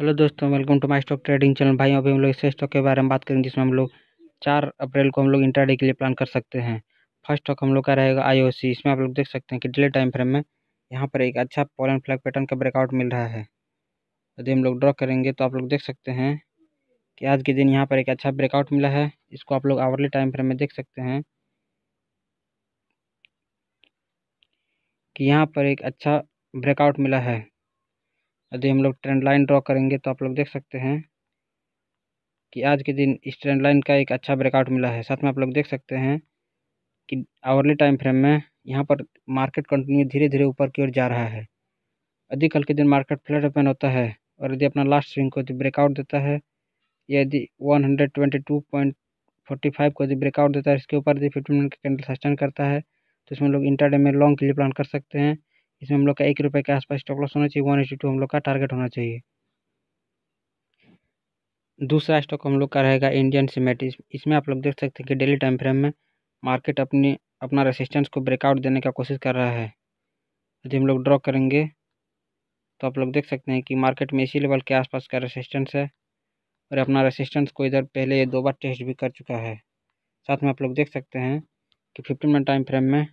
hello दोस्तों welcome to my stock trading channel भाई अभी हम लोग इस स्टॉक के बारे में बात करेंगे जिसमें हम लोग चार अप्रैल को हम लोग इंटरडे के लिए प्लान कर सकते हैं फर्स्ट स्टॉक हम लोग का रहेगा आईओसी इसमें आप लोग देख सकते हैं कि डिले टाइम फ्रेम में यहाँ पर एक अच्छा पॉलन फ्लैग पैटर्न का ब्रेकआउट मिल रहा है यदि हम लोग ड्रॉ करेंगे तो आप लोग देख सकते हैं कि आज के दिन यहाँ पर एक अच्छा ब्रेकआउट मिला है इसको आप लोग आवर्ली टाइम फ्रेम में देख सकते हैं कि यहाँ पर एक अच्छा ब्रेकआउट मिला है यदि हम लोग ट्रेंड लाइन ड्रॉ करेंगे तो आप लोग देख सकते हैं कि आज के दिन इस ट्रेंड लाइन का एक अच्छा ब्रेकआउट मिला है साथ में आप लोग देख सकते हैं कि आवर्ली टाइम फ्रेम में यहाँ पर मार्केट कंटिन्यू धीरे धीरे ऊपर की ओर जा रहा है यदि कल के दिन मार्केट फ्लैट ओपन होता है और यदि अपना लास्ट स्विंग को यदि ब्रेकआउट देता है यदि one hundred twenty two point forty five को यदि ब्रेकआउट देता है इसके ऊपर यदि फिफ्टी मिनट के कैंडल सस्टेन करता है तो इसमें लोग इंटरडे में लॉन्ग के लिए प्लान कर सकते हैं इसमें हम लोग का एक रुपये के आसपास स्टॉप लॉस होना चाहिए वन एटी टू हम लोग का टारगेट होना चाहिए दूसरा स्टॉक हम लोग का रहेगा इंडियन सीमेंट इसमें आप लोग देख सकते हैं कि डेली टाइम फ्रेम में मार्केट अपनी अपना रेसिस्टेंस को ब्रेकआउट देने का कोशिश कर रहा है यदि हम लोग ड्रॉ करेंगे तो आप लोग देख सकते हैं कि मार्केट में इसी लेवल के आसपास का रेसिस्टेंस है और अपना रेसिस्टेंस को इधर पहले दो बार टेस्ट भी कर चुका है साथ में आप लोग देख सकते हैं कि फिफ्टीन मिनट टाइम फ्रेम में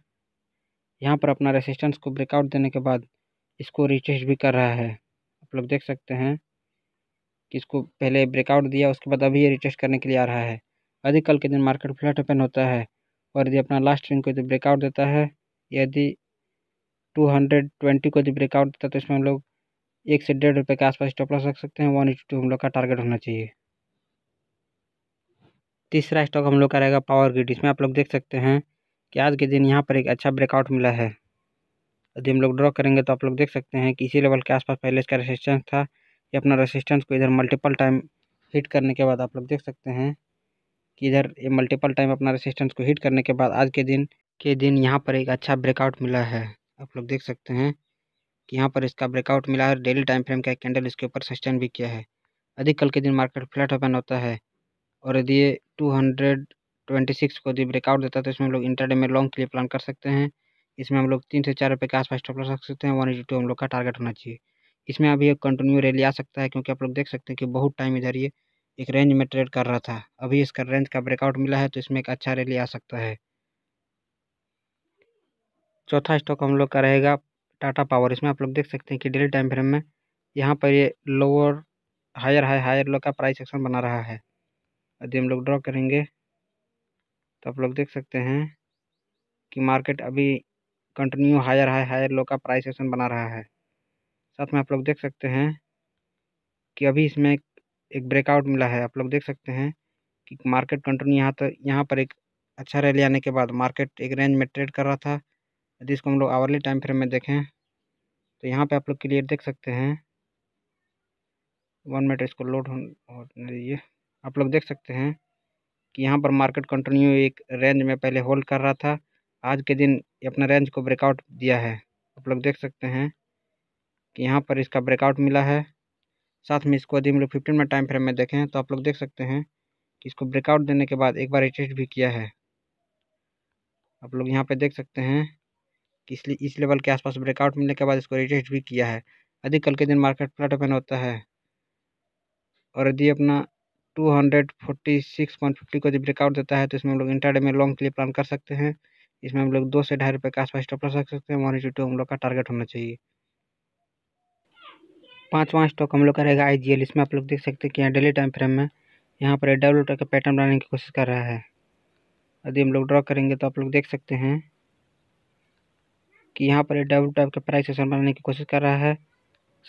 यहाँ पर अपना रेसिस्टेंस को ब्रेकआउट देने के बाद इसको रिचेस्ट भी कर रहा है आप लोग देख सकते हैं कि इसको पहले ब्रेकआउट दिया उसके बाद अभी ये रिचेस्ट करने के लिए आ रहा है यदि कल के दिन मार्केट फ्लैट ओपन होता है और यदि अपना लास्ट स्विंग को यदि ब्रेकआउट देता है यदि टू हंड्रेड ट्वेंटी को यदि ब्रेकआउट देता है तो इसमें हम लोग एक से डेढ़ रुपये के आसपास स्टॉप लॉस रख सकते हैं वन इंटू टू हम लोग का टारगेट होना चाहिए तीसरा स्टॉक हम लोग का रहेगा पावर ग्रिड इसमें आप लोग देख सकते हैं कि आज के दिन यहाँ पर एक अच्छा ब्रेकआउट मिला है यदि हम लोग ड्रॉ करेंगे तो आप लोग देख सकते हैं कि इसी लेवल के आसपास पहले इसका रेसिस्टेंस था ये अपना रेसिस्टेंस को इधर मल्टीपल टाइम हिट करने के बाद आप लोग देख सकते हैं कि इधर ये मल्टीपल टाइम अपना रेसिस्टेंस को हिट करने के बाद आज के दिन के दिन यहाँ पर एक अच्छा ब्रेकआउट मिला है आप लोग देख सकते हैं कि यहाँ पर इसका ब्रेकआउट मिला है डेली टाइम फ्रेम का एक कैंडल इसके ऊपर सस्टेन भी किया है यदि कल के दिन मार्केट फ्लैट ओपन होता है और यदि ये टू हंड्रेड ट्वेंटी सिक्स को यदि ब्रेकआउट देता है तो इसमें हम लोग इंटरडे में लॉन्ग के लिए प्लान कर सकते हैं इसमें हम लोग तीन से चार रुपये के आसपास स्टॉप लगा सकते हैं वन एटी टू हम लोग का टारगेट होना चाहिए इसमें अभी एक कंटिन्यू रैली आ सकता है क्योंकि आप लोग देख सकते हैं कि बहुत टाइम इधर ये एक रेंज में ट्रेड कर रहा था अभी इसका रेंज का ब्रेकआउट मिला है तो इसमें एक अच्छा रैली आ सकता है चौथा स्टॉक हम लोग का रहेगा टाटा पावर इसमें आप लोग देख सकते हैं कि डेली टाइम फ्रेम में यहाँ पर ये lower higher high higher low का प्राइस एक्शन बना रहा है यदि हम लोग ड्रॉ करेंगे तो आप लोग देख सकते हैं कि मार्केट अभी कंटिन्यू हायर है हायर लो का प्राइस एक्शन बना रहा है साथ में आप लोग देख सकते हैं कि अभी इसमें एक ब्रेकआउट मिला है आप लोग देख सकते हैं कि मार्केट कंटिन्यू यहाँ तो यहाँ पर एक अच्छा रैली आने के बाद मार्केट एक रेंज में ट्रेड कर रहा था यदि इसको हम लोग आवरली टाइम फ्रेम में देखें तो यहाँ पे आप लोग क्लियर देख सकते हैं वन मिनट इसको लोड होने दीजिए आप लोग देख सकते हैं कि यहाँ पर मार्केट कंटिन्यू एक रेंज में पहले होल्ड कर रहा था आज के दिन अपना रेंज को ब्रेकआउट दिया है आप लोग देख सकते हैं कि यहाँ पर इसका ब्रेकआउट मिला है साथ में इसको यदि हम लोग फिफ्टीन में टाइम फ्रेम में देखें तो आप लोग देख सकते हैं कि इसको ब्रेकआउट देने के बाद एक बार एडजस्ट भी किया है आप लोग यहाँ पे देख सकते हैं कि इसलिए इस लेवल के आसपास ब्रेकआउट मिलने के बाद इसको एडजस्ट भी किया है यदि कल के दिन मार्केट फ्लैट ओपन होता है और यदि अपना two hundred forty six point fifty का जब ब्रेकआउट देता है तो इसमें हम लोग इंटरडे में लॉन्ग के लिए प्लान कर सकते हैं इसमें हम लोग दो से ढाई रुपये के आसपास स्टॉप रख सकते हैं वन एटी टू हम लोग का टारगेट होना चाहिए पाँच स्टॉक हम लोग का रहेगा आई इसमें आप लोग देख सकते हैं कि यहाँ डेली टाइम फ्रेम में यहाँ पर डब्ल्यू टाइप का पैटर्न बनाने की कोशिश कर रहा है यदि हम लोग ड्रॉ करेंगे तो आप लोग देख सकते हैं कि यहाँ पर डब्ल्यू टाइप का प्राइस बनाने की कोशिश कर रहा है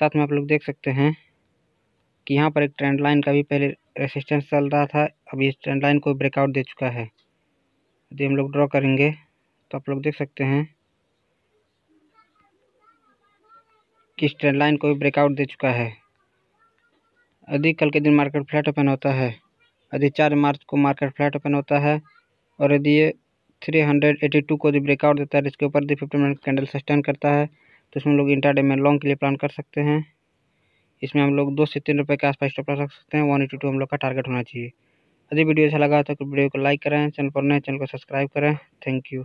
साथ में आप लोग देख सकते हैं कि यहाँ पर एक ट्रेंड लाइन का भी पहले रेसिस्टेंस चल रहा था अभी इस ट्रेंड लाइन को ब्रेकआउट दे चुका है यदि हम लोग ड्रॉ करेंगे तो आप लोग देख सकते हैं कि इस ट्रेंड लाइन को भी ब्रेकआउट दे चुका है यदि कल के दिन मार्केट फ्लैट ओपन होता है यदि चार मार्च को मार्केट फ्लैट ओपन होता है और यदि ये थ्री हंड्रेड एटी टू को यदि ब्रेकआउट देता है तो इसके ऊपर दी फिफ्टी मिनट कैंडल सस्टेन करता है तो इसमें लोग इंटरडे में लॉन्ग के लिए प्लान कर सकते हैं इसमें हम लोग दो से तीन रुपये के आसपास स्टॉप रख सकते हैं वन एटी टू हम लोग का टारगेट होना चाहिए यदि वीडियो अच्छा लगा तो वीडियो को लाइक करें चैनल पर नए चैनल को सब्सक्राइब करें थैंक यू